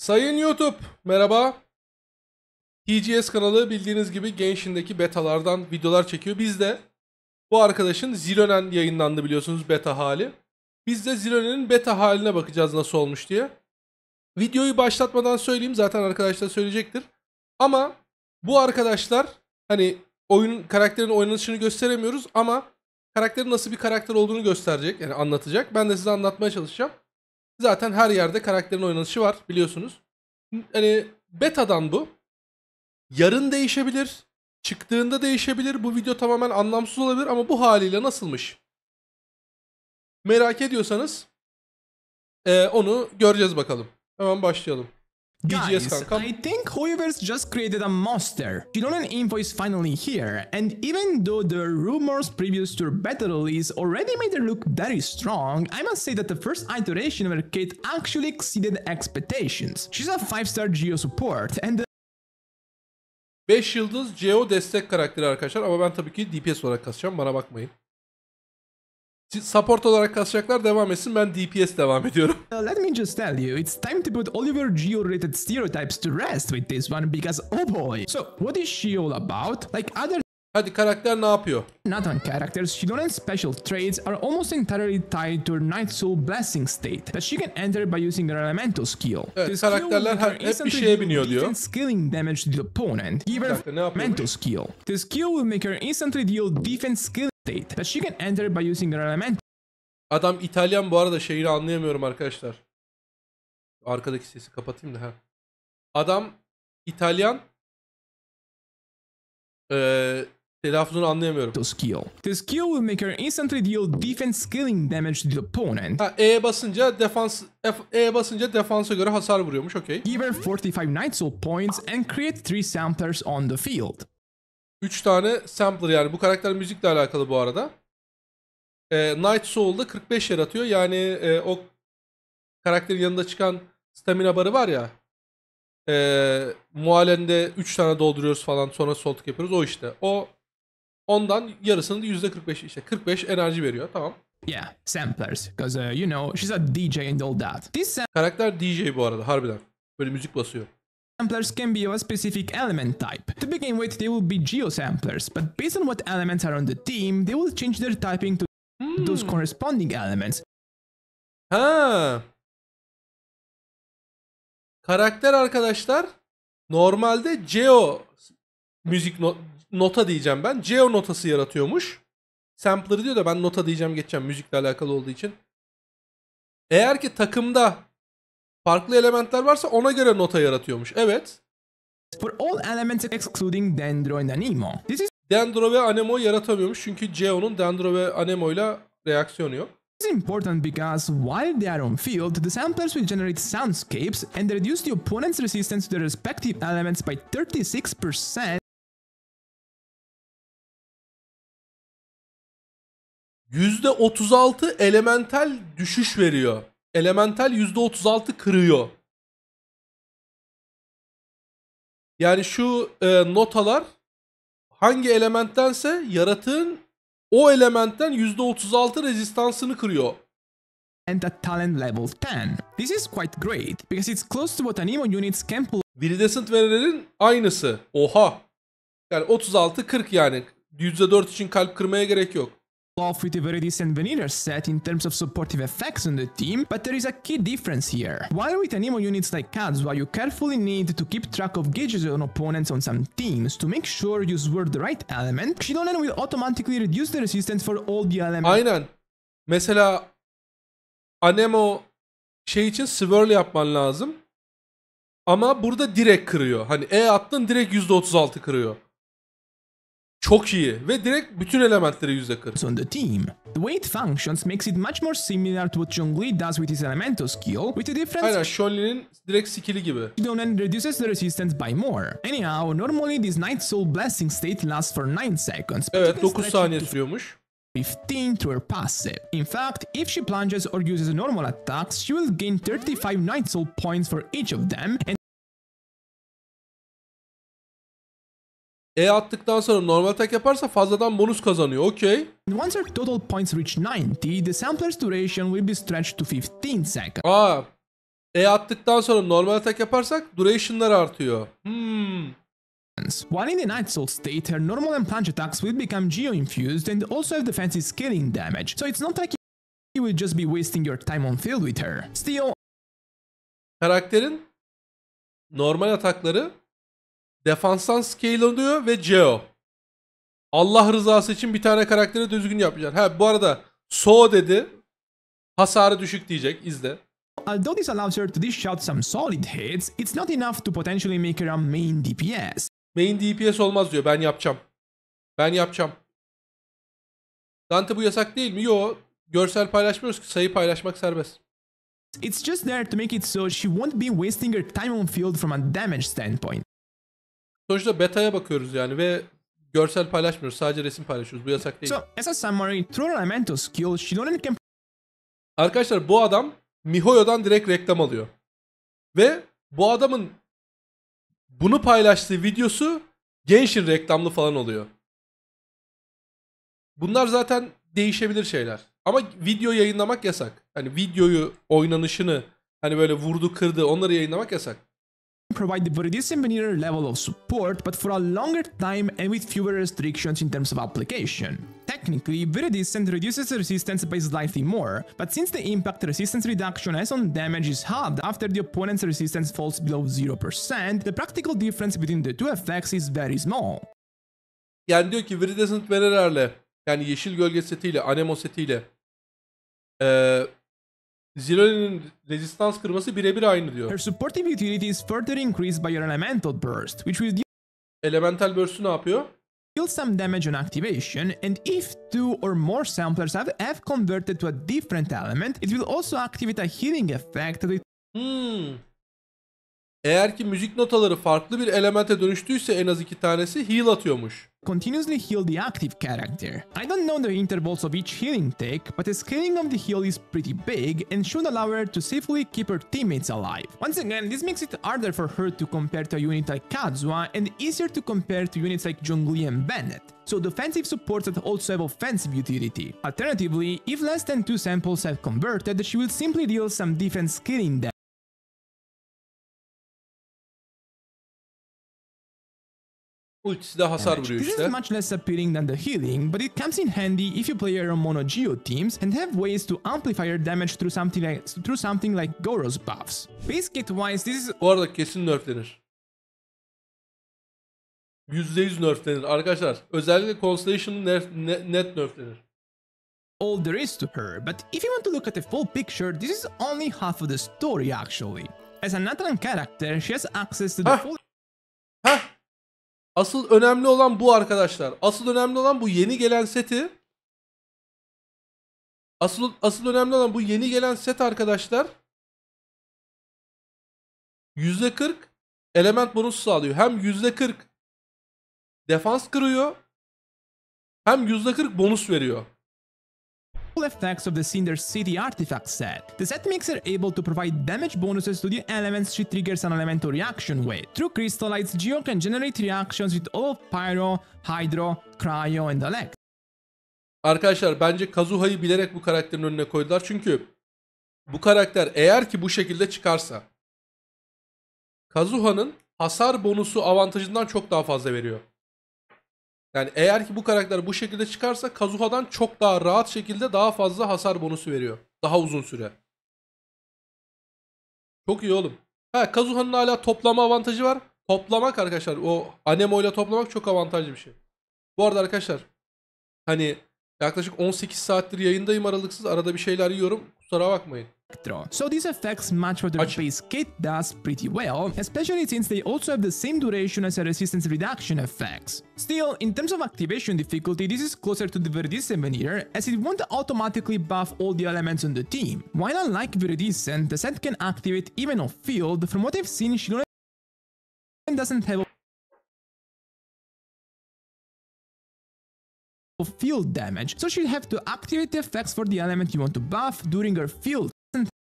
Sayın YouTube, merhaba. TGS kanalı bildiğiniz gibi Genshin'deki betalardan videolar çekiyor. Biz de bu arkadaşın Zilonen yayınlandı biliyorsunuz beta hali. Biz de Zilonen'in beta haline bakacağız nasıl olmuş diye. Videoyu başlatmadan söyleyeyim zaten arkadaşlar söyleyecektir. Ama bu arkadaşlar hani oyun karakterin oynanışını gösteremiyoruz ama karakterin nasıl bir karakter olduğunu gösterecek yani anlatacak. Ben de size anlatmaya çalışacağım. Zaten her yerde karakterin oynanışı var biliyorsunuz. Hani betadan bu. Yarın değişebilir. Çıktığında değişebilir. Bu video tamamen anlamsız olabilir ama bu haliyle nasılmış? Merak ediyorsanız e, onu göreceğiz bakalım. Hemen başlayalım. Guys, I think Hoiver's just created a monster. Shidonen Info is finally here, and even though the rumors previous to her beta release already made her look very strong, I must say that the first iteration of her kit actually exceeded expectations. She's a 5-star Geo support, and 5 yıldız Geo destek karakteri arkadaşlar ama ben tabii ki DPS olarak kasacağım bana bakmayın support olarak kasacaklar devam etsin. Ben DPS devam ediyorum. Uh, let me just tell you, it's time to put all of your Geo-related stereotypes to rest with this one because oh boy. So, what is she all about? Like other Hadi karakter ne yapıyor? Nathan character's Shidoran's special traits are almost entirely tied to her Night Soul Blessing state that she can enter by using her elemental skill. Evet the karakterler her, hep bir şeye biniyor diyor. Skilling damage to the opponent. Give her elemental skill. The skill will make her instantly deal defense skill state that she can enter by using her elemental. Adam İtalyan bu arada şehri anlayamıyorum arkadaşlar. Arkadaki sesi kapatayım da ha. Adam İtalyan. Ee, Telaffuzunu anlayamıyorum. To skill. The skill will make her instantly deal defense scaling damage to the opponent. Ha, e basınca defans F, E basınca defansa göre hasar vuruyormuş. okay? Give her 45 night soul points and create 3 samplers on the field. 3 tane sampler yani bu karakter müzikle alakalı bu arada. E, Night Soul'da 45 yaratıyor. Yani e, o karakterin yanında çıkan stamina barı var ya. E, Mualen'de 3 tane dolduruyoruz falan sonra sol tık yapıyoruz. O işte. O Ondan yarısını da %45 işte 45 enerji veriyor tamam. Yeah, samplers. Because uh, you know, she's a DJ and all that. This Karakter DJ bu arada harbiden. Böyle müzik basıyor. samplers can be of a specific element type. To begin with, they will be geo samplers, but based on what elements are on the team, they will change their typing to hmm. those corresponding elements. Ha. Karakter arkadaşlar normalde geo müzik no nota diyeceğim ben. Geo notası yaratıyormuş. Sampler diyor da ben nota diyeceğim geçeceğim müzikle alakalı olduğu için. Eğer ki takımda farklı elementler varsa ona göre nota yaratıyormuş. Evet. For all elements excluding Dendro and Anemo. This is Dendro ve Anemo yaratamıyormuş çünkü Geo'nun Dendro ve Anemo ile reaksiyonu yok. This is important because while they are on field, the samplers will generate soundscapes and reduce the opponent's resistance to their respective elements by 36%. %36 elemental düşüş veriyor. Elemental %36 kırıyor. Yani şu e, notalar hangi elementtense yaratığın o elementten %36 rezistansını kırıyor. And at talent level 10. This is quite great because it's close to what animo units can pull. Viridescent verilerin aynısı. Oha. Yani 36 40 yani. %4 için kalp kırmaya gerek yok. off with a very decent Veneer set in terms of supportive effects on the team, but there is a key difference here. While with Anemo units like Kazuha, you carefully need to keep track of gauges on opponents on some teams to make sure you sword the right element, Shidonen will automatically reduce the resistance for all the elements. Aynen. Mesela Anemo şey için swirl yapman lazım. Ama burada direkt kırıyor. Hani E attın direkt %36 kırıyor. Çok iyi ve direkt bütün elementleri yüzde %40. On the team. The weight functions makes it much more similar to what Zhongli does with his elemental skill, with a difference Aynen Shonlin'in direkt skill'i gibi. and reduces the resistance by more. Anyhow, normally this Night Soul Blessing state lasts for 9 seconds. Evet 9 saniye sürüyormuş. 15 to her passive. In fact, if she plunges or uses normal attacks, she will gain 35 Night Soul points for each of them, and E attıktan sonra normal tak yaparsa fazladan bonus kazanıyor. Okey. Once our total points reach 90, the sampler's duration will be stretched to 15 seconds. Aa. E attıktan sonra normal atak yaparsak duration'lar artıyor. Hmm. While in the Night Soul state, her normal and plunge attacks will become geo-infused and also have defensive scaling damage, so it's not like you will just be wasting your time on field with her. Still... Karakterin normal atakları Defanstan scale alıyor ve Geo. Allah rızası için bir tane karakteri düzgün yapacak. Ha bu arada So dedi. Hasarı düşük diyecek. izle. Although this allows her to dish out some solid hits, it's not enough to potentially make her a main DPS. Main DPS olmaz diyor. Ben yapacağım. Ben yapacağım. Dante bu yasak değil mi? Yo. Görsel paylaşmıyoruz ki sayı paylaşmak serbest. It's just there to make it so she won't be wasting her time on field from a damage standpoint. Sonuçta beta'ya bakıyoruz yani ve görsel paylaşmıyoruz. Sadece resim paylaşıyoruz. Bu yasak değil. So, as a summary, True Elemento skill Shinoden can... Arkadaşlar bu adam MiHoYo'dan direkt reklam alıyor. Ve bu adamın bunu paylaştığı videosu Genshin reklamlı falan oluyor. Bunlar zaten değişebilir şeyler. Ama video yayınlamak yasak. Hani videoyu, oynanışını hani böyle vurdu kırdı onları yayınlamak yasak. provide the Viridism Veneer level of support, but for a longer time and with fewer restrictions in terms of application. Technically, Viridescent reduces resistance by slightly more, but since the impact resistance reduction as on damage is halved after the opponent's resistance falls below 0%, the practical difference between the two effects is very small. Yani diyor ki Viridescent Venerer'le yani Yeşil Gölge setiyle, Anemo setiyle ee, Zero'nun rezistans kırması birebir aynı diyor. Her supportive utility is further increased by your elemental burst, which will deal Elemental burst'ü ne yapıyor? deal some damage on activation, and if two or more samplers have, have converted to a different element, it will also activate a healing effect that Hmm. Eğer ki müzik notaları farklı bir elemente dönüştüyse en az iki tanesi heal atıyormuş. Continuously heal the active character. I don't know the intervals of each healing tick, but the scaling of the heal is pretty big and should allow her to safely keep her teammates alive. Once again, this makes it harder for her to compare to a unit like Kazuha and easier to compare to units like Zhongli and Bennett so defensive supports that also have offensive utility. Alternatively, if less than 2 samples have converted, she will simply deal some defense killing damage. Ultisi de hasar damage. This is much less appealing than the healing, but it comes in handy if you play around mono geo teams and have ways to amplify your damage through something like, through something like Goro's buffs. Base kit wise this is... Bu arada kesin nerflenir. %100 nerflenir arkadaşlar. Özellikle Constellation nerf, ne, net nerflenir all there is to her, but if you want to look at the full picture, this is only half of the story actually. As an Atlan character, she has access to the Heh. full... Heh. Asıl önemli olan bu arkadaşlar. Asıl önemli olan bu yeni gelen seti. Asıl asıl önemli olan bu yeni gelen set arkadaşlar. %40 element bonus sağlıyor. Hem %40 defans kırıyor hem %40 bonus veriyor cool effects of the Cinder City artifact set. The set makes her able to provide damage bonuses to the elements she triggers an elemental reaction with. Through Crystallites, Geo can generate reactions with all of Pyro, Hydro, Cryo and Elect. Arkadaşlar bence Kazuha'yı bilerek bu karakterin önüne koydular çünkü bu karakter eğer ki bu şekilde çıkarsa Kazuha'nın hasar bonusu avantajından çok daha fazla veriyor. Yani eğer ki bu karakter bu şekilde çıkarsa Kazuha'dan çok daha rahat şekilde daha fazla hasar bonusu veriyor. Daha uzun süre. Çok iyi oğlum. Ha Kazuha'nın hala toplama avantajı var. Toplamak arkadaşlar o Anemo ile toplamak çok avantajlı bir şey. Bu arada arkadaşlar hani yaklaşık 18 saattir yayındayım aralıksız. Arada bir şeyler yiyorum. Kusura bakmayın. Electro. So these effects match what the Ouch. base kit does pretty well, especially since they also have the same duration as a resistance reduction effects. Still, in terms of activation difficulty, this is closer to the Verdicent veneer, as it won't automatically buff all the elements on the team. While unlike Verdicent, the set can activate even off-field, from what I've seen, she doesn't have field damage, so she'll have to activate the effects for the element you want to buff during her field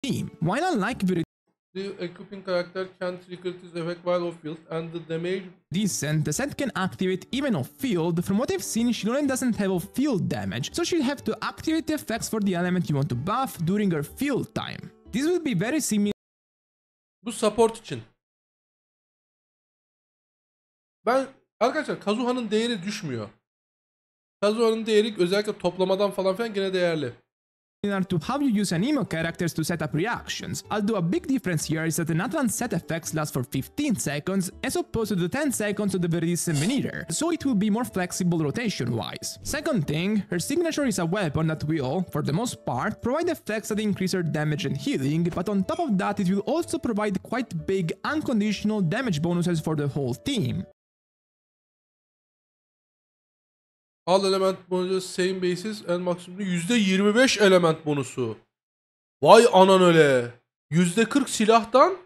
theme. While I like Viridian, The equipping character can trigger this effect while off field, and the damage. Decent, the set can activate even off field. From what I've seen, Shinoren doesn't have off field damage, so she'll have to activate the effects for the element you want to buff during her field time. This will be very similar. Bu support için. Ben arkadaşlar Kazuha'nın değeri düşmüyor. Kazuha'nın değeri özellikle toplamadan falan filan gene değerli. similar to how you use Anemo characters to set up reactions, although a big difference here is that an advanced set effects last for 15 seconds as opposed to the 10 seconds of the Veridis Veneer, so it will be more flexible rotation-wise. Second thing, her signature is a weapon that will, for the most part, provide effects that increase her damage and healing, but on top of that it will also provide quite big unconditional damage bonuses for the whole team. All element bonusu same basis and maximum %25 element bonusu. Vay anan öyle. %40 silahtan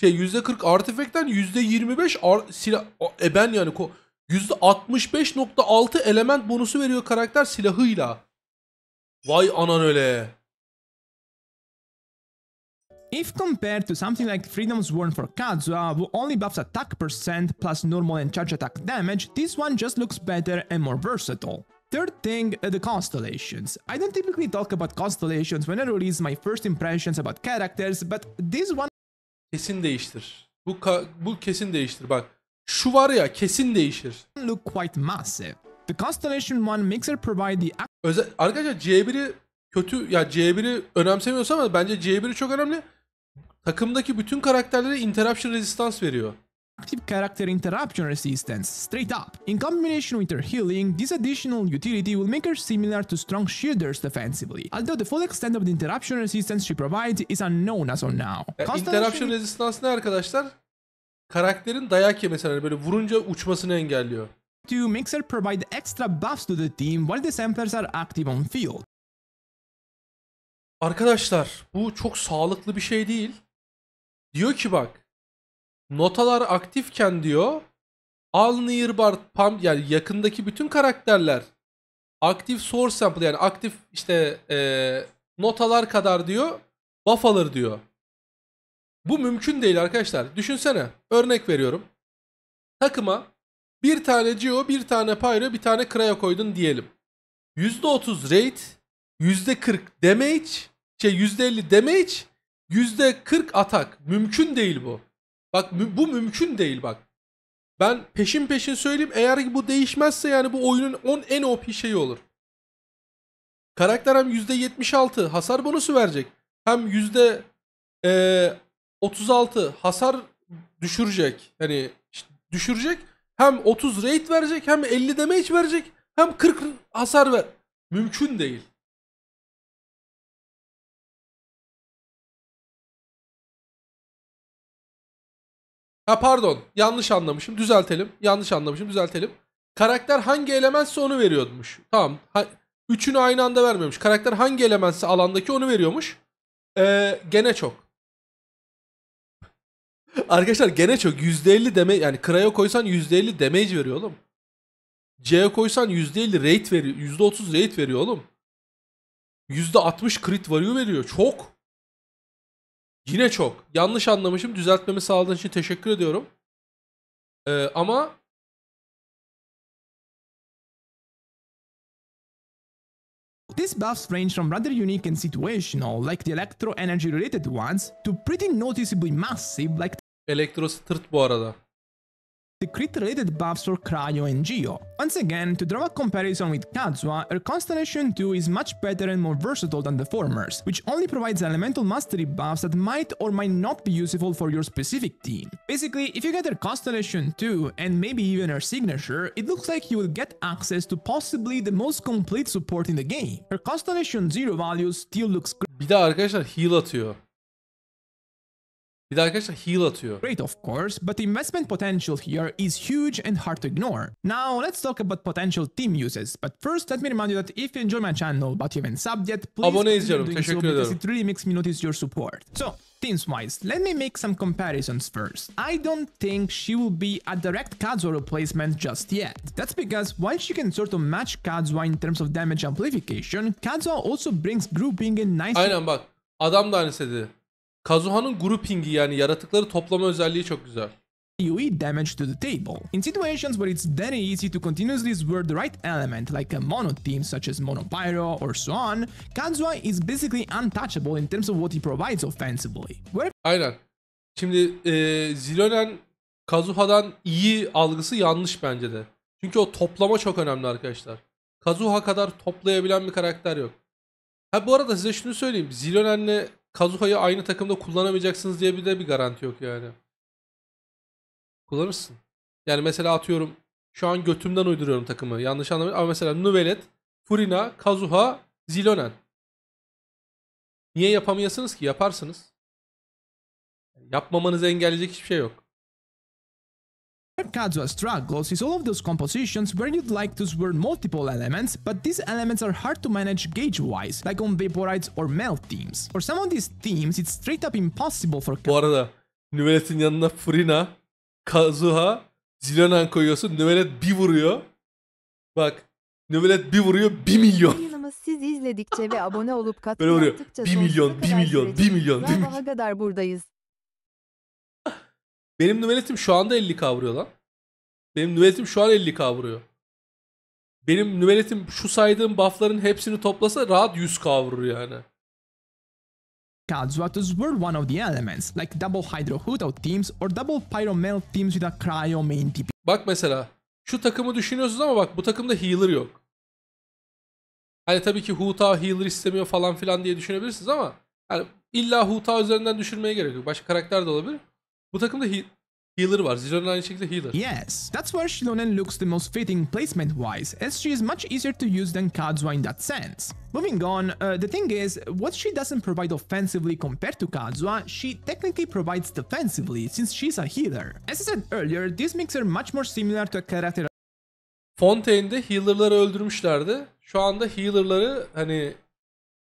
şey %40 artifektten %25 ar silah e ben yani %65.6 element bonusu veriyor karakter silahıyla. Vay anan öyle. If compared to something like Freedom's Worn for Kazuha, who only buffs attack percent plus normal and charge attack damage, this one just looks better and more versatile. Third thing, uh, the constellations. I don't typically talk about constellations when I release my first impressions about characters, but this one... Kesin değiştir. Bu, bu kesin değiştir bak. Şu var ya kesin değişir. ...look quite massive. The constellation one makes her provide the... Özel, arkadaşlar C1'i kötü ya C1'i önemsemiyorsa ama bence C1'i çok önemli. Takımdaki bütün karakterlere interruption resistance veriyor. Active character interruption resistance, straight up. In combination with her healing, this additional utility will make her similar to strong shielders defensively, although the full extent of the interruption resistance she provides is unknown as of now. interruption resistance ne arkadaşlar? Karakterin dayak yemesi hani böyle vurunca uçmasını engelliyor. To makes her provide extra buffs to the team while the samplers are active on field. Arkadaşlar bu çok sağlıklı bir şey değil. Diyor ki bak notalar aktifken diyor al nearbar pump yani yakındaki bütün karakterler aktif source sample yani aktif işte e, notalar kadar diyor buff alır diyor. Bu mümkün değil arkadaşlar. Düşünsene örnek veriyorum. Takıma bir tane Geo, bir tane Pyro, bir tane Kraya koydun diyelim. %30 rate, %40 damage, şey %50 damage, %40 atak. Mümkün değil bu. Bak bu mümkün değil bak. Ben peşin peşin söyleyeyim eğer bu değişmezse yani bu oyunun 10 en OP şeyi olur. Karakter hem %76 hasar bonusu verecek. Hem %36 e, hasar düşürecek. Hani işte düşürecek. Hem 30 rate verecek hem 50 damage verecek. Hem 40 hasar ver. Mümkün değil. Ha pardon yanlış anlamışım düzeltelim. Yanlış anlamışım düzeltelim. Karakter hangi elementse onu veriyormuş. Tamam. Ha, üçünü aynı anda vermiyormuş. Karakter hangi elementse alandaki onu veriyormuş. Ee, gene çok. Arkadaşlar gene çok. %50 deme yani Kraya koysan %50 damage veriyor oğlum. C'ye koysan %50 rate veriyor. %30 rate veriyor oğlum. %60 crit value veriyor. Çok. Yine çok. Yanlış anlamışım. Düzeltmemi sağladığın için teşekkür ediyorum. Ee, ama These buffs range from rather unique and situational, like the electro energy related ones, to pretty noticeably massive, like Elektro tırt bu arada. The crit-related buffs for Cryo and Geo. Once again, to draw a comparison with Kazuha, her Constellation 2 is much better and more versatile than the former's, which only provides elemental mastery buffs that might or might not be useful for your specific team. Basically, if you get her Constellation 2, and maybe even her signature, it looks like you will get access to possibly the most complete support in the game. Her Constellation 0 values still looks great. Bir de arkadaşlar heal atıyor. Bir de arkadaşlar heal atıyor. Great of course, but the investment potential here is huge and hard to ignore. Now let's talk about potential team uses, but first let me remind you that if you enjoy my channel but you haven't subbed yet, please Abone izliyorum, teşekkür so ederim. it really makes me notice your support. So, teams-wise, let me make some comparisons first. I don't think she will be a direct Kazuha replacement just yet. That's because while she can sort of match Kazuha in terms of damage amplification, Kazuha also brings grouping and nice... Aynen bak, adam da aynı dedi. Kazuha'nın grouping'i yani yaratıkları toplama özelliği çok güzel. UE damage to the table. In situations where it's then easy to continuously sword the right element, like a mono team such as mono pyro or so on, Kazuha is basically untouchable in terms of what he provides offensively. Where... Aynen. Şimdi e, Zilonen Kazuha'dan iyi algısı yanlış bence de. Çünkü o toplama çok önemli arkadaşlar. Kazuha kadar toplayabilen bir karakter yok. Ha bu arada size şunu söyleyeyim. Zilonen'le Kazuha'yı aynı takımda kullanamayacaksınız diye bir de bir garanti yok yani. Kullanırsın. Yani mesela atıyorum şu an götümden uyduruyorum takımı. Yanlış anlamayın ama mesela Nuvelet, Furina, Kazuha, Zilonen. Niye yapamıyorsunuz ki? Yaparsınız. Yapmamanızı engelleyecek hiçbir şey yok. Kazuha struggles is all of those compositions where you'd like to swear multiple elements, but these elements are hard to manage gauge-wise, like on Vaporites or Melt themes. For some of these themes, it's straight up impossible for... Bu arada Nüvelet'in yanına Furina, Kazuha, Zilonan koyuyorsun. Nüvelet bir vuruyor. Bak Nüvelet bir vuruyor 1 milyon. siz izledikçe ve abone olup katkı Böyle vuruyor. yaptıkça 1 milyon, sonsuza 1 milyon, sürecek. 1 milyon, 1 milyon. Rabaha kadar buradayız. Benim nüveletim şu anda 50 kavruyor lan. Benim nüveletim şu an 50 kavruyor. Benim nüveletim şu saydığım buffların hepsini toplasa rahat 100 kavrur yani. Cadsuatus were one of the elements, like double Hydro Hootout teams or double pyro melt teams with a Cryo main TP. Bak mesela, şu takımı düşünüyorsunuz ama bak bu takımda healer yok. Hani tabii ki Huta healer istemiyor falan filan diye düşünebilirsiniz ama yani illa Huta üzerinden düşürmeye gerek yok. Başka karakter de olabilir. Bu takımda he healer var. Zidane aynı şekilde healer. Yes, that's where Shilonen looks the most fitting placement-wise, as she is much easier to use than Kazuha in that sense. Moving on, uh, the thing is, what she doesn't provide offensively compared to Kazuha, she technically provides defensively, since she's a healer. As I said earlier, this makes her much more similar to a character Fontaine'de healer'ları öldürmüşlerdi. Şu anda healer'ları hani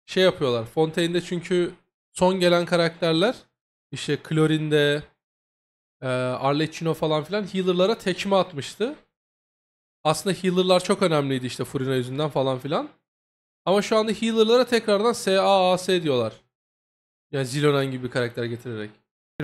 şey yapıyorlar. Fontaine'de çünkü son gelen karakterler işte Chlorine'de, e, ee, Arlecchino falan filan healer'lara tekme atmıştı. Aslında healer'lar çok önemliydi işte Furina yüzünden falan filan. Ama şu anda healer'lara tekrardan SAAS diyorlar. Yani Zilonen gibi bir karakter getirerek.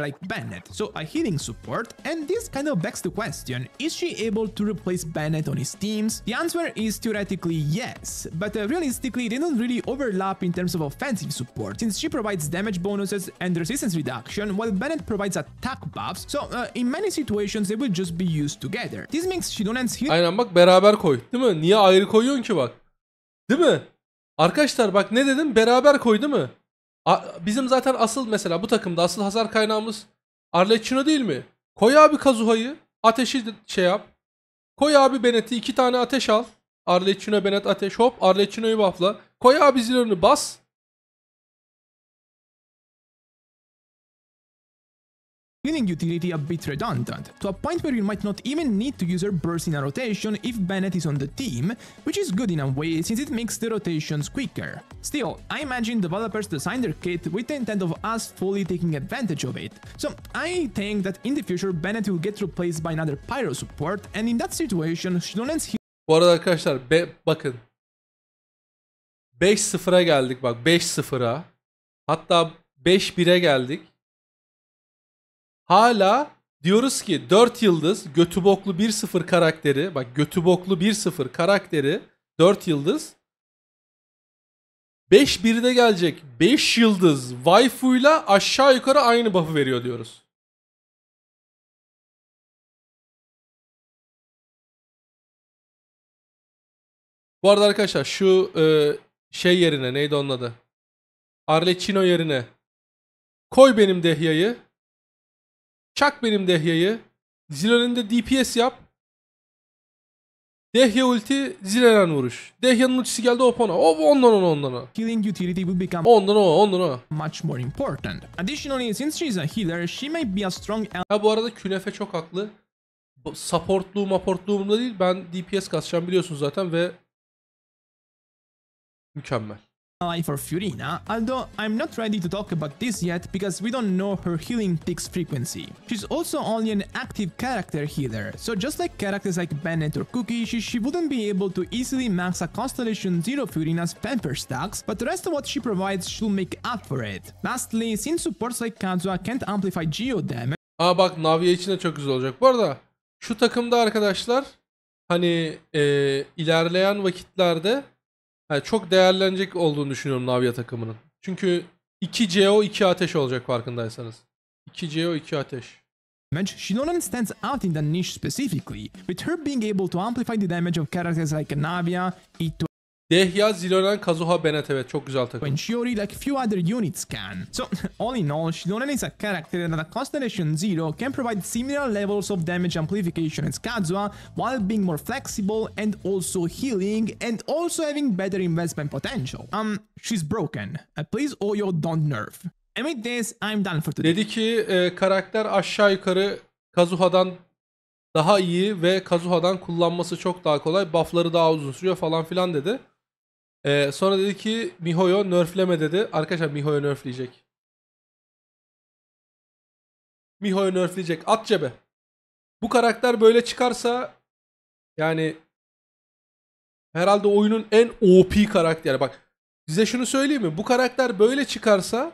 like Bennett, so a healing support, and this kind of begs the question, is she able to replace Bennett on his teams? The answer is theoretically yes, but uh, realistically they don't really overlap in terms of offensive support, since she provides damage bonuses and resistance reduction, while Bennett provides attack buffs, so uh, in many situations they will just be used together. This makes Shidonen's healing... Aynen bak beraber koy, değil mi? Niye ayrı koyuyorsun ki bak? Değil mi? Arkadaşlar bak ne dedim? Beraber koy değil mi? Bizim zaten asıl mesela bu takımda asıl hazar kaynağımız Arlecchino değil mi? Koy abi Kazuha'yı. Ateşi şey yap. Koy abi beneti, iki tane ateş al. Arlecchino, benet ateş hop. Arlecchino'yu buffla. Koy abi Zilon'u bas. leaving utility a bit redundant, to a point where you might not even need to use her burst in a rotation if Bennett is on the team, which is good in a way since it makes the rotations quicker. Still, I imagine developers designed their kit with the intent of us fully taking advantage of it, so I think that in the future Bennett will get replaced by another Pyro support and in that situation Shunonen's heal... Bu arada arkadaşlar be bakın 5-0'a geldik bak 5-0'a hatta 5-1'e geldik hala diyoruz ki 4 yıldız götü boklu 1-0 karakteri bak götü boklu 1-0 karakteri 4 yıldız 5 biri de gelecek 5 yıldız waifuyla aşağı yukarı aynı buff'ı veriyor diyoruz. Bu arada arkadaşlar şu e, şey yerine neydi onun adı? Arlecino yerine koy benim Dehya'yı Çak benim Dehya'yı. Zileren'de DPS yap. Dehya ulti, Zileren vuruş. Dehya'nın ultisi geldi Oppon'a. O ondan ona ondan ona. Healing utility will become Ondan o ondan o. much more important. Additionally, since she's a healer, she may be a strong Ha bu arada Künefe çok haklı. Bu Supportluğum maportluğumda değil. Ben DPS kasacağım biliyorsun zaten ve mükemmel. ally for Fiorina, although I'm not ready to talk about this yet because we don't know her healing ticks frequency. She's also only an active character healer, so just like characters like Bennett or Cookie, she, she wouldn't be able to easily max a Constellation 0 Fiorina's Pamper stacks, but the rest of what she provides should make up for it. Lastly, since supports like Kazuha can't amplify Geo damage... Aa bak Navi için de çok güzel olacak. Bu arada şu takımda arkadaşlar hani e, ilerleyen vakitlerde Yani çok değerlenecek olduğunu düşünüyorum Navya takımının. Çünkü 2 CO 2 ateş olacak farkındaysanız. 2 CO 2 ateş. damage, Shinoran stands out in the niche specifically, with her being able to amplify the damage of characters like Navia, Ito, Dehya Zilonen Kazuha Bennett evet çok güzel takım. And Shiori like few other units can. So all in all Zilonen is a character that a Constellation Zero can provide similar levels of damage amplification as Kazuha while being more flexible and also healing and also having better investment potential. Um, she's broken. Uh, please Oyo don't nerf. And with this I'm done for today. Dedi ki e, karakter aşağı yukarı Kazuha'dan daha iyi ve Kazuha'dan kullanması çok daha kolay. Buff'ları daha uzun sürüyor falan filan dedi. Ee, sonra dedi ki Mihoyo nerfleme dedi. Arkadaşlar Mihoyo nerfleyecek. Mihoyo nerfleyecek. At cebe. Bu karakter böyle çıkarsa yani herhalde oyunun en OP karakteri. Bak size şunu söyleyeyim mi? Bu karakter böyle çıkarsa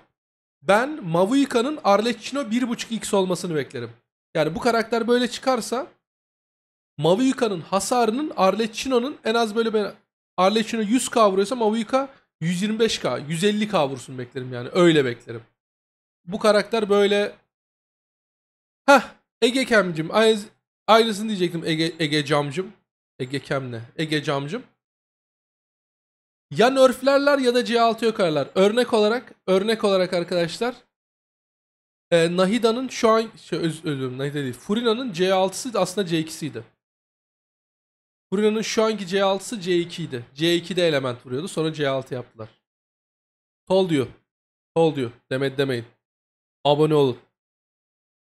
ben Mavuika'nın Arlecchino 1.5x olmasını beklerim. Yani bu karakter böyle çıkarsa Mavuika'nın hasarının Arlecchino'nun en az böyle ben Arlecchino 100k vuruyorsa Mavuika 125k, 150k vursun beklerim yani. Öyle beklerim. Bu karakter böyle Hah Ege Kemcim. Aynısını diyecektim Ege, Ege Camcım. Ege Kem ne? Ege Camcım. Ya nerflerler ya da C6 yokarlar. Örnek olarak, örnek olarak arkadaşlar e, Nahida'nın şu an şey, öz, özür dilerim Nahida değil. Furina'nın C6'sı aslında C2'siydi. Bruno'nun şu anki C6'sı C2 C2'de element vuruyordu. Sonra C6 yaptılar. Tol diyor. Tol diyor. Demedi demeyin. Abone olun.